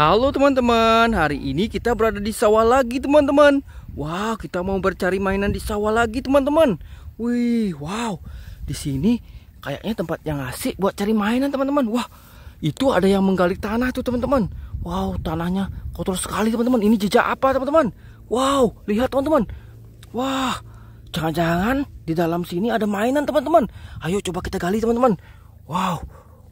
Halo teman-teman, hari ini kita berada di sawah lagi teman-teman Wah, wow, kita mau bercari mainan di sawah lagi teman-teman Wih, wow Di sini kayaknya tempat yang asik buat cari mainan teman-teman Wah, itu ada yang menggali tanah tuh teman-teman Wow, tanahnya kotor sekali teman-teman Ini jejak apa teman-teman? Wow, lihat teman-teman Wah, jangan-jangan di dalam sini ada mainan teman-teman Ayo coba kita gali teman-teman Wow,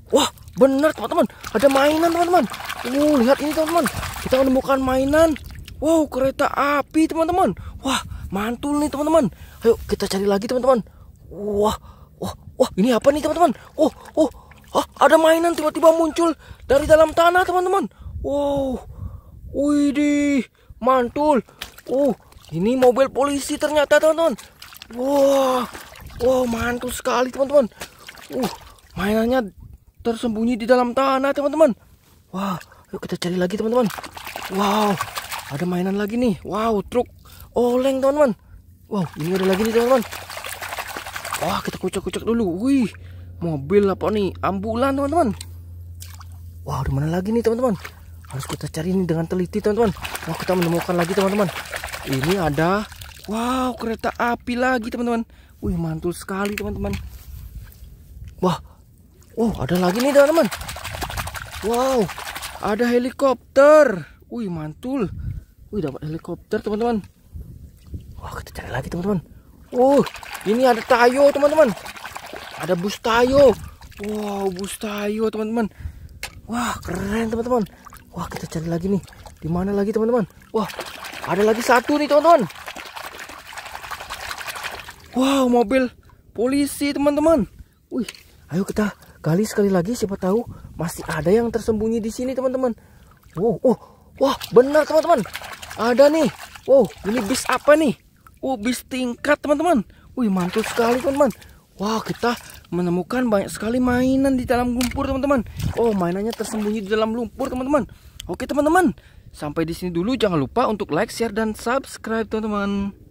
Wah, benar teman-teman. Ada mainan teman-teman. Uh, lihat ini teman-teman. Kita menemukan mainan. Wow, kereta api teman-teman. Wah, mantul nih teman-teman. Ayo kita cari lagi teman-teman. Wah, wah, wah, ini apa nih teman-teman? Oh, oh, ah, ada mainan tiba-tiba muncul dari dalam tanah teman-teman. Wow, widih, mantul. Oh, ini mobil polisi ternyata teman-teman. Wah, wow, wow, mantul sekali teman-teman. Uh, mainannya tersembunyi di dalam tanah teman-teman. Wah, yuk kita cari lagi teman-teman. Wow, ada mainan lagi nih. Wow, truk oleng teman-teman. Wow, ini ada lagi nih teman-teman. Wah, kita kucek-kucek dulu. Wih, mobil apa nih? Ambulan teman-teman. Wow, di mana lagi nih teman-teman? Harus kita cari ini dengan teliti teman-teman. Wah, kita menemukan lagi teman-teman. Ini ada, wow, kereta api lagi teman-teman. Wih, mantul sekali teman-teman. Wah, Oh, ada lagi nih teman-teman. Wow, ada helikopter. Wih, mantul. Wih, dapat helikopter teman-teman. Wah, kita cari lagi teman-teman. Oh, ini ada tayo teman-teman. Ada bus tayo. Wow, bus tayo teman-teman. Wah, keren teman-teman. Wah, kita cari lagi nih. Di mana lagi teman-teman? Wah, ada lagi satu nih teman-teman. Wow, mobil polisi teman-teman. Wih, ayo kita gali sekali lagi siapa tahu masih ada yang tersembunyi di sini teman-teman wow wow, oh, wah benar teman-teman ada nih wow ini bis apa nih Oh, bis tingkat teman-teman wih mantul sekali teman-teman wah kita menemukan banyak sekali mainan di dalam lumpur teman-teman oh mainannya tersembunyi di dalam lumpur teman-teman oke teman-teman sampai di sini dulu jangan lupa untuk like share dan subscribe teman-teman